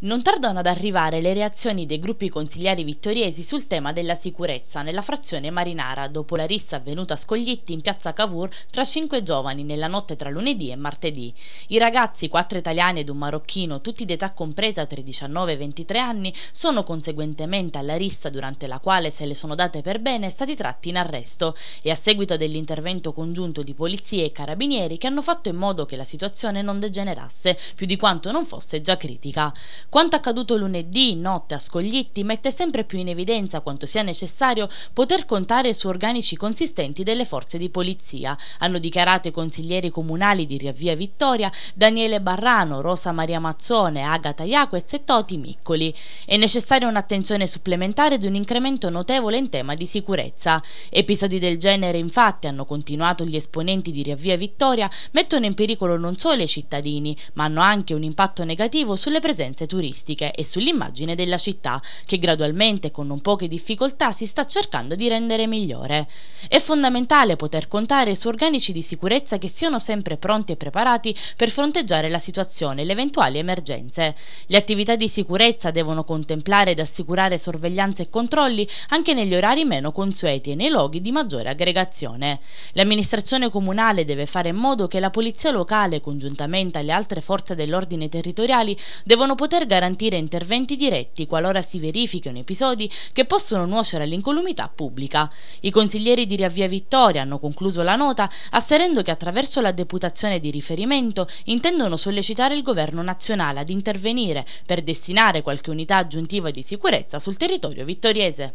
Non tardano ad arrivare le reazioni dei gruppi consigliari vittoriesi sul tema della sicurezza nella frazione marinara dopo la rissa avvenuta a Scoglitti in piazza Cavour tra cinque giovani nella notte tra lunedì e martedì. I ragazzi, quattro italiani ed un marocchino, tutti d'età compresa tra i 19 e i 23 anni, sono conseguentemente alla rissa durante la quale se le sono date per bene stati tratti in arresto e a seguito dell'intervento congiunto di polizie e carabinieri che hanno fatto in modo che la situazione non degenerasse più di quanto non fosse già critica. Quanto accaduto lunedì notte a Scoglitti mette sempre più in evidenza quanto sia necessario poter contare su organici consistenti delle forze di polizia, hanno dichiarato i consiglieri comunali di Riavvia Vittoria Daniele Barrano, Rosa Maria Mazzone, Agata Iaquez e Toti Miccoli. È necessaria un'attenzione supplementare ed un incremento notevole in tema di sicurezza. Episodi del genere infatti, hanno continuato gli esponenti di Riavvia Vittoria, mettono in pericolo non solo i cittadini, ma hanno anche un impatto negativo sulle presenze turistiche turistiche e sull'immagine della città, che gradualmente con non poche difficoltà si sta cercando di rendere migliore. È fondamentale poter contare su organici di sicurezza che siano sempre pronti e preparati per fronteggiare la situazione e le eventuali emergenze. Le attività di sicurezza devono contemplare ed assicurare sorveglianza e controlli anche negli orari meno consueti e nei luoghi di maggiore aggregazione. L'amministrazione comunale deve fare in modo che la polizia locale, congiuntamente alle altre forze dell'ordine territoriali, devono poter garantire interventi diretti qualora si verifichino episodi che possono nuocere all'incolumità pubblica. I consiglieri di Riavvia Vittoria hanno concluso la nota asserendo che attraverso la deputazione di riferimento intendono sollecitare il governo nazionale ad intervenire per destinare qualche unità aggiuntiva di sicurezza sul territorio vittoriese.